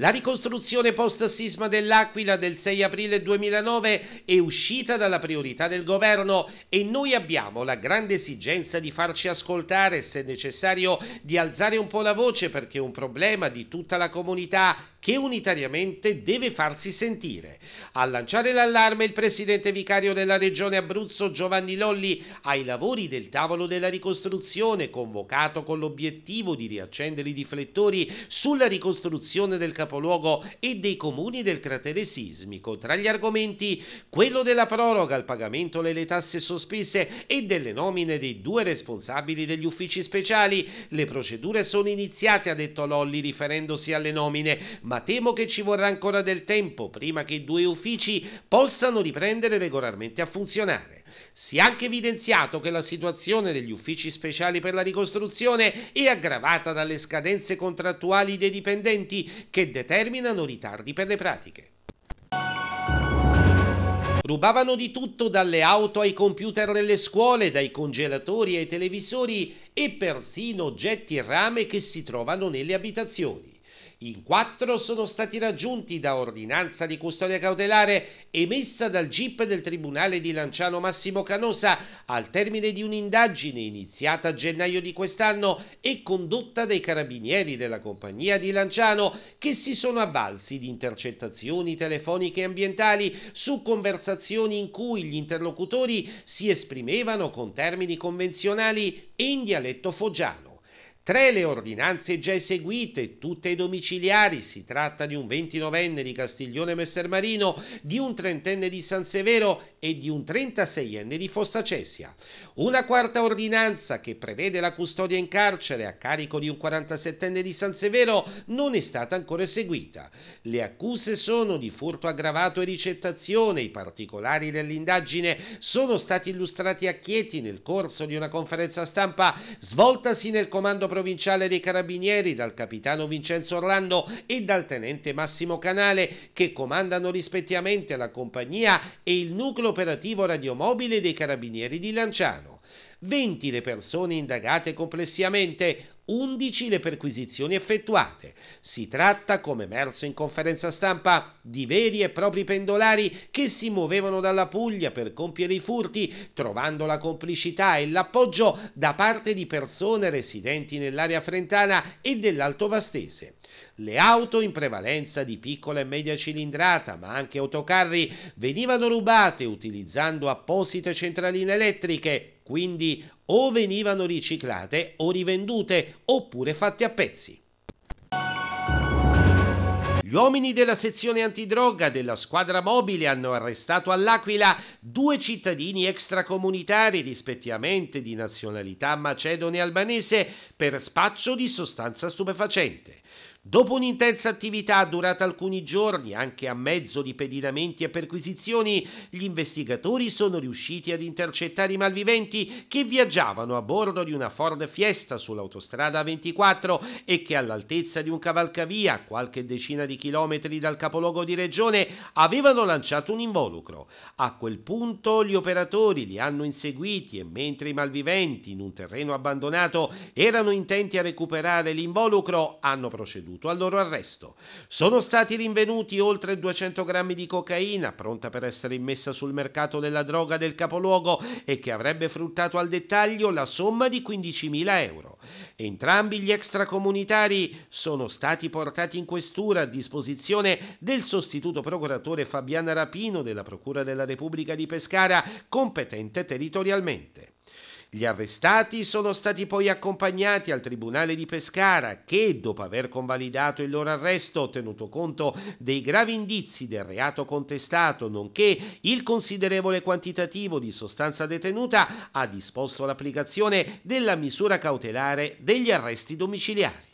La ricostruzione post-sisma dell'Aquila del 6 aprile 2009 è uscita dalla priorità del governo e noi abbiamo la grande esigenza di farci ascoltare, se necessario, di alzare un po' la voce perché è un problema di tutta la comunità che unitariamente deve farsi sentire. A lanciare l'allarme il presidente vicario della regione Abruzzo Giovanni Lolli ai lavori del tavolo della ricostruzione convocato con l'obiettivo di riaccendere i riflettori sulla ricostruzione del capoluogo e dei comuni del cratere sismico. Tra gli argomenti quello della proroga al pagamento delle tasse sospese e delle nomine dei due responsabili degli uffici speciali. Le procedure sono iniziate, ha detto Lolli riferendosi alle nomine, ma temo che ci vorrà ancora del tempo prima che i due uffici possano riprendere regolarmente a funzionare. Si è anche evidenziato che la situazione degli uffici speciali per la ricostruzione è aggravata dalle scadenze contrattuali dei dipendenti che determinano ritardi per le pratiche. Rubavano di tutto dalle auto ai computer delle scuole, dai congelatori ai televisori e persino oggetti e rame che si trovano nelle abitazioni. In quattro sono stati raggiunti da ordinanza di custodia cautelare emessa dal GIP del Tribunale di Lanciano Massimo Canosa al termine di un'indagine iniziata a gennaio di quest'anno e condotta dai carabinieri della compagnia di Lanciano che si sono avvalsi di intercettazioni telefoniche e ambientali su conversazioni in cui gli interlocutori si esprimevano con termini convenzionali e in dialetto foggiano. Tre le ordinanze già eseguite, tutte ai domiciliari, si tratta di un ventinovenne di Castiglione Messermarino, di un trentenne di San Severo e di un 36enne di Fossa Cesia. Una quarta ordinanza che prevede la custodia in carcere a carico di un 47enne di San Severo non è stata ancora eseguita. Le accuse sono di furto aggravato e ricettazione. I particolari dell'indagine sono stati illustrati a Chieti nel corso di una conferenza stampa svoltasi nel comando provinciale dei Carabinieri dal capitano Vincenzo Orlando e dal tenente Massimo Canale che comandano rispettivamente la compagnia e il nucleo operativo radiomobile dei Carabinieri di Lanciano. 20 le persone indagate complessivamente, 11 le perquisizioni effettuate. Si tratta, come emerso in conferenza stampa, di veri e propri pendolari che si muovevano dalla Puglia per compiere i furti, trovando la complicità e l'appoggio da parte di persone residenti nell'area frentana e dell'Alto Vastese. Le auto, in prevalenza di piccola e media cilindrata, ma anche autocarri, venivano rubate utilizzando apposite centraline elettriche quindi o venivano riciclate o rivendute oppure fatte a pezzi. Gli uomini della sezione antidroga della squadra mobile hanno arrestato all'Aquila due cittadini extracomunitari rispettivamente di nazionalità macedone e albanese per spaccio di sostanza stupefacente. Dopo un'intensa attività durata alcuni giorni, anche a mezzo di pedinamenti e perquisizioni, gli investigatori sono riusciti ad intercettare i malviventi che viaggiavano a bordo di una Ford Fiesta sull'autostrada 24 e che all'altezza di un cavalcavia, qualche decina di chilometri dal capoluogo di regione, avevano lanciato un involucro. A quel punto gli operatori li hanno inseguiti e mentre i malviventi in un terreno abbandonato erano intenti a recuperare l'involucro, hanno proceduto proceduto al loro arresto. Sono stati rinvenuti oltre 200 grammi di cocaina, pronta per essere immessa sul mercato della droga del capoluogo e che avrebbe fruttato al dettaglio la somma di 15.000 euro. Entrambi gli extracomunitari sono stati portati in questura a disposizione del sostituto procuratore Fabiana Rapino della Procura della Repubblica di Pescara, competente territorialmente. Gli arrestati sono stati poi accompagnati al Tribunale di Pescara che, dopo aver convalidato il loro arresto, tenuto conto dei gravi indizi del reato contestato, nonché il considerevole quantitativo di sostanza detenuta, ha disposto l'applicazione della misura cautelare degli arresti domiciliari.